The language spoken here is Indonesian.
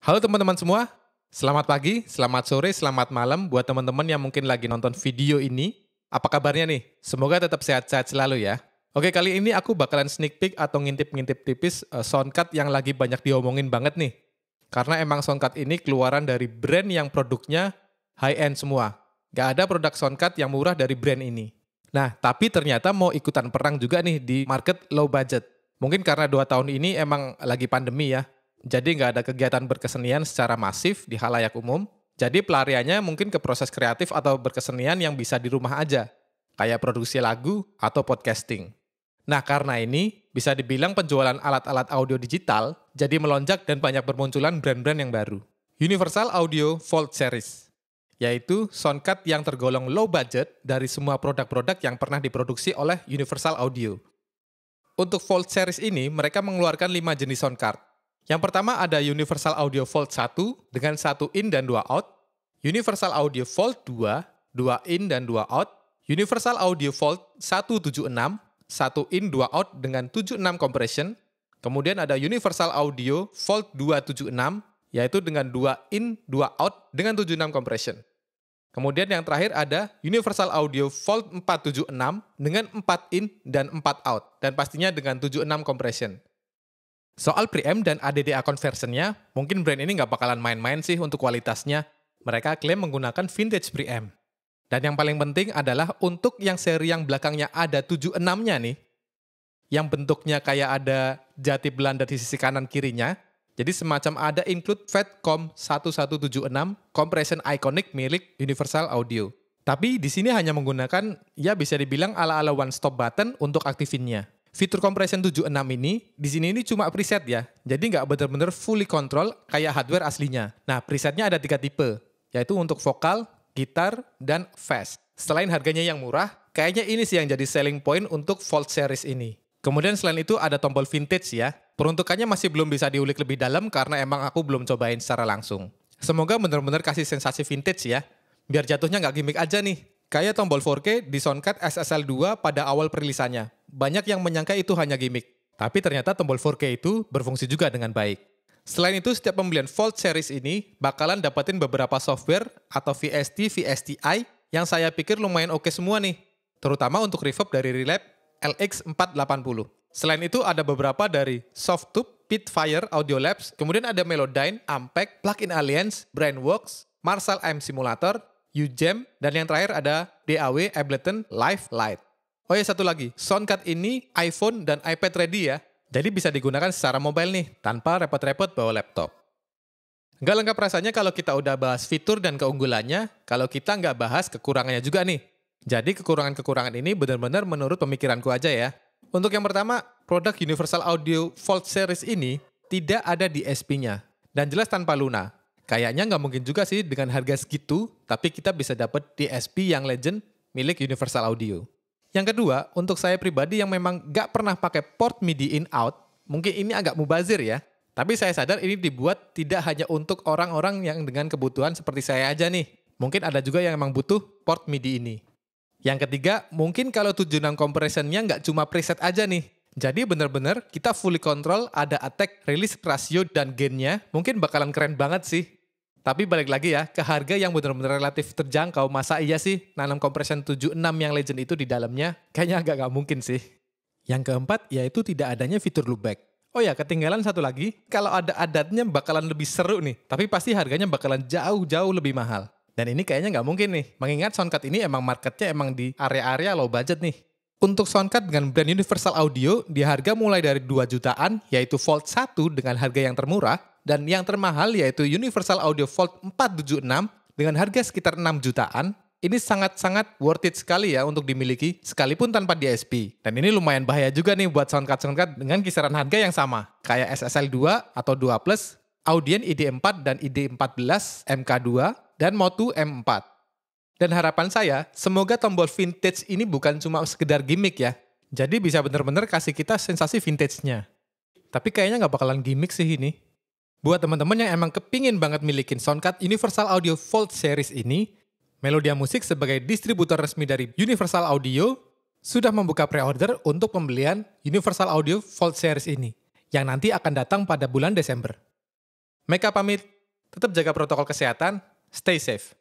Halo teman-teman semua, selamat pagi, selamat sore, selamat malam buat teman-teman yang mungkin lagi nonton video ini. Apa kabarnya nih? Semoga tetap sehat-sehat selalu ya. Oke, kali ini aku bakalan sneak peek atau ngintip-ngintip tipis uh, eh, soundcard yang lagi banyak diomongin banget nih. Karena emang soundcard ini keluaran dari brand yang produknya high-end semua. Gak ada produk soundcard yang murah dari brand ini. Nah, tapi ternyata mau ikutan perang juga nih di market low budget. Mungkin karena dua tahun ini emang lagi pandemi ya jadi nggak ada kegiatan berkesenian secara masif di halayak umum. Jadi pelariannya mungkin ke proses kreatif atau berkesenian yang bisa di rumah aja, kayak produksi lagu atau podcasting. Nah karena ini, bisa dibilang penjualan alat-alat audio digital jadi melonjak dan banyak bermunculan brand-brand yang baru. Universal Audio Vault Series, yaitu soundcard yang tergolong low budget dari semua produk-produk yang pernah diproduksi oleh Universal Audio. Untuk Vault Series ini, mereka mengeluarkan 5 jenis soundcard, yang pertama ada Universal Audio Volt 1 dengan 1 in dan 2 out, Universal Audio Volt 2, 2 in dan 2 out, Universal Audio Volt 176, 1 in 2 out dengan 76 compression, kemudian ada Universal Audio Volt 276, yaitu dengan 2 in, 2 out dengan 76 compression. Kemudian yang terakhir ada Universal Audio Volt 476 dengan 4 in dan 4 out, dan pastinya dengan 76 compression. Soal preamp dan ADDA conversionnya, mungkin brand ini nggak bakalan main-main sih untuk kualitasnya. Mereka klaim menggunakan vintage preamp. Dan yang paling penting adalah untuk yang seri yang belakangnya ada 76-nya nih, yang bentuknya kayak ada jati Belanda di sisi kanan kirinya, jadi semacam ada include Fatcom 1176 compression iconic milik Universal Audio. Tapi di sini hanya menggunakan ya bisa dibilang ala-ala one stop button untuk aktifinnya. Fitur compression 76 ini, di sini ini cuma preset ya, jadi nggak benar-benar fully control kayak hardware aslinya. Nah, presetnya ada tiga tipe, yaitu untuk vokal, gitar, dan fast. Selain harganya yang murah, kayaknya ini sih yang jadi selling point untuk Volt Series ini. Kemudian selain itu ada tombol vintage ya. Peruntukannya masih belum bisa diulik lebih dalam karena emang aku belum cobain secara langsung. Semoga benar-benar kasih sensasi vintage ya. Biar jatuhnya nggak gimmick aja nih. Kayak tombol 4K di Soundcard SSL2 pada awal perilisannya banyak yang menyangka itu hanya gimmick. Tapi ternyata tombol 4K itu berfungsi juga dengan baik. Selain itu, setiap pembelian Fold Series ini bakalan dapetin beberapa software atau VST, VSTi yang saya pikir lumayan oke semua nih. Terutama untuk reverb dari Relab LX480. Selain itu ada beberapa dari Softube, Pitfire, Audio Labs, kemudian ada Melodyne, Ampeg, Plugin Alliance, Brainworks, Marshall M Simulator, UGEM, dan yang terakhir ada DAW Ableton Live Lite. Oh ya satu lagi, soundcard ini iPhone dan iPad ready ya. Jadi bisa digunakan secara mobile nih, tanpa repot-repot bawa laptop. Nggak lengkap rasanya kalau kita udah bahas fitur dan keunggulannya, kalau kita nggak bahas kekurangannya juga nih. Jadi kekurangan-kekurangan ini benar-benar menurut pemikiranku aja ya. Untuk yang pertama, produk Universal Audio Volt Series ini tidak ada di sp nya Dan jelas tanpa Luna. Kayaknya nggak mungkin juga sih dengan harga segitu, tapi kita bisa dapat DSP yang legend milik Universal Audio. Yang kedua, untuk saya pribadi yang memang gak pernah pakai port MIDI in out, mungkin ini agak mubazir ya. Tapi saya sadar ini dibuat tidak hanya untuk orang-orang yang dengan kebutuhan seperti saya aja nih. Mungkin ada juga yang memang butuh port MIDI ini. Yang ketiga, mungkin kalau 76 compressionnya nggak cuma preset aja nih. Jadi bener-bener kita fully control ada attack, release ratio, dan gainnya. Mungkin bakalan keren banget sih. Tapi balik lagi ya, ke harga yang benar-benar relatif terjangkau, masa iya sih nanam compression 76 yang legend itu di dalamnya? Kayaknya agak nggak mungkin sih. Yang keempat, yaitu tidak adanya fitur loopback. Oh ya, ketinggalan satu lagi, kalau ada adatnya bakalan lebih seru nih, tapi pasti harganya bakalan jauh-jauh lebih mahal. Dan ini kayaknya nggak mungkin nih, mengingat soundcard ini emang marketnya emang di area-area low budget nih. Untuk soundcard dengan brand Universal Audio, di harga mulai dari 2 jutaan, yaitu Volt 1 dengan harga yang termurah, dan yang termahal yaitu Universal Audio Volt 476 dengan harga sekitar 6 jutaan. Ini sangat-sangat worth it sekali ya untuk dimiliki sekalipun tanpa DSP. Dan ini lumayan bahaya juga nih buat soundcard-soundcard dengan kisaran harga yang sama. Kayak SSL 2 atau 2 Plus, Audien ID4 dan ID14 MK2, dan Motu M4. Dan harapan saya, semoga tombol vintage ini bukan cuma sekedar gimmick ya. Jadi bisa bener-bener kasih kita sensasi vintage-nya. Tapi kayaknya nggak bakalan gimmick sih ini. Buat teman-teman yang emang kepingin banget milikin soundcard Universal Audio Vault Series ini, Melodia Musik sebagai distributor resmi dari Universal Audio sudah membuka pre-order untuk pembelian Universal Audio Vault Series ini, yang nanti akan datang pada bulan Desember. Meka pamit, tetap jaga protokol kesehatan, stay safe.